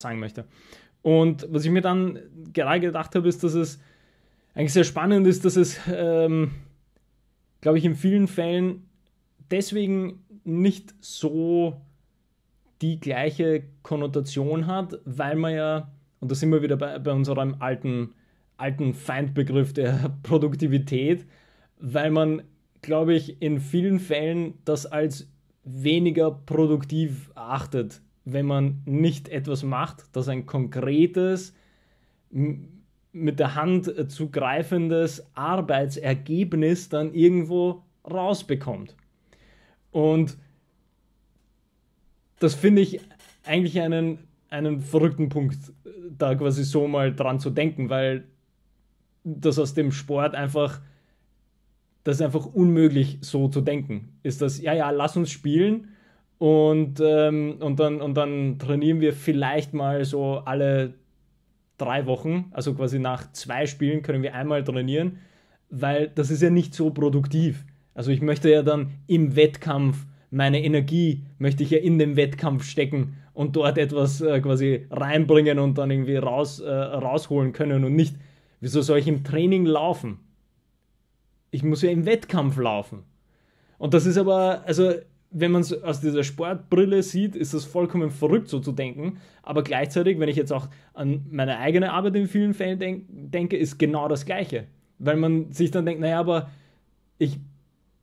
sagen möchte. Und was ich mir dann gerade gedacht habe, ist, dass es eigentlich sehr spannend ist, dass es, ähm, glaube ich, in vielen Fällen deswegen nicht so die gleiche Konnotation hat, weil man ja, und da sind wir wieder bei, bei unserem alten, alten Feindbegriff der Produktivität, weil man, glaube ich, in vielen Fällen das als weniger produktiv erachtet, wenn man nicht etwas macht, das ein konkretes, mit der Hand äh, zu greifendes Arbeitsergebnis dann irgendwo rausbekommt. Und das finde ich eigentlich einen, einen verrückten Punkt, da quasi so mal dran zu denken, weil das aus dem Sport einfach, das ist einfach unmöglich so zu denken. Ist das, ja, ja, lass uns spielen und, ähm, und, dann, und dann trainieren wir vielleicht mal so alle drei Wochen, also quasi nach zwei Spielen können wir einmal trainieren, weil das ist ja nicht so produktiv. Also ich möchte ja dann im Wettkampf meine Energie möchte ich ja in den Wettkampf stecken und dort etwas äh, quasi reinbringen und dann irgendwie raus, äh, rausholen können und nicht, wieso soll ich im Training laufen? Ich muss ja im Wettkampf laufen. Und das ist aber, also wenn man es aus dieser Sportbrille sieht, ist das vollkommen verrückt, so zu denken. Aber gleichzeitig, wenn ich jetzt auch an meine eigene Arbeit in vielen Fällen denk, denke, ist genau das Gleiche. Weil man sich dann denkt, naja, aber ich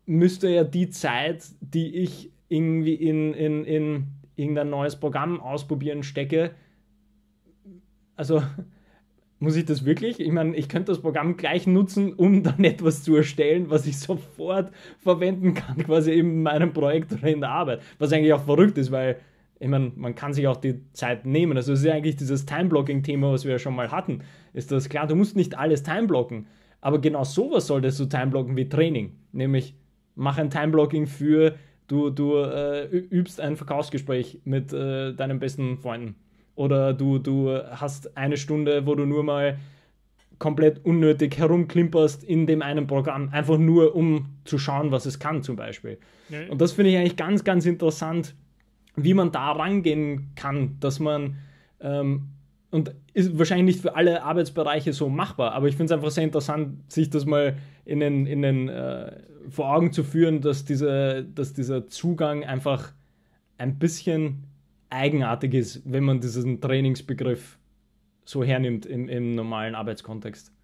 müsste ja die Zeit, die ich irgendwie in, in, in irgendein neues Programm ausprobieren stecke, also muss ich das wirklich? Ich meine, ich könnte das Programm gleich nutzen, um dann etwas zu erstellen, was ich sofort verwenden kann, quasi in meinem Projekt oder in der Arbeit. Was eigentlich auch verrückt ist, weil, ich meine, man kann sich auch die Zeit nehmen. Also es ist ja eigentlich dieses Time-Blocking-Thema, was wir ja schon mal hatten. Ist das klar, du musst nicht alles time-blocken. Aber genau sowas solltest du time-blocken wie Training. Nämlich, mach ein Time-Blocking für, du, du äh, übst ein Verkaufsgespräch mit äh, deinen besten Freunden oder du, du hast eine Stunde, wo du nur mal komplett unnötig herumklimperst in dem einen Programm, einfach nur um zu schauen, was es kann zum Beispiel. Nee. Und das finde ich eigentlich ganz, ganz interessant, wie man da rangehen kann, dass man, ähm, und ist wahrscheinlich nicht für alle Arbeitsbereiche so machbar, aber ich finde es einfach sehr interessant, sich das mal in den, in den, äh, vor Augen zu führen, dass, diese, dass dieser Zugang einfach ein bisschen eigenartig ist, wenn man diesen Trainingsbegriff so hernimmt im, im normalen Arbeitskontext.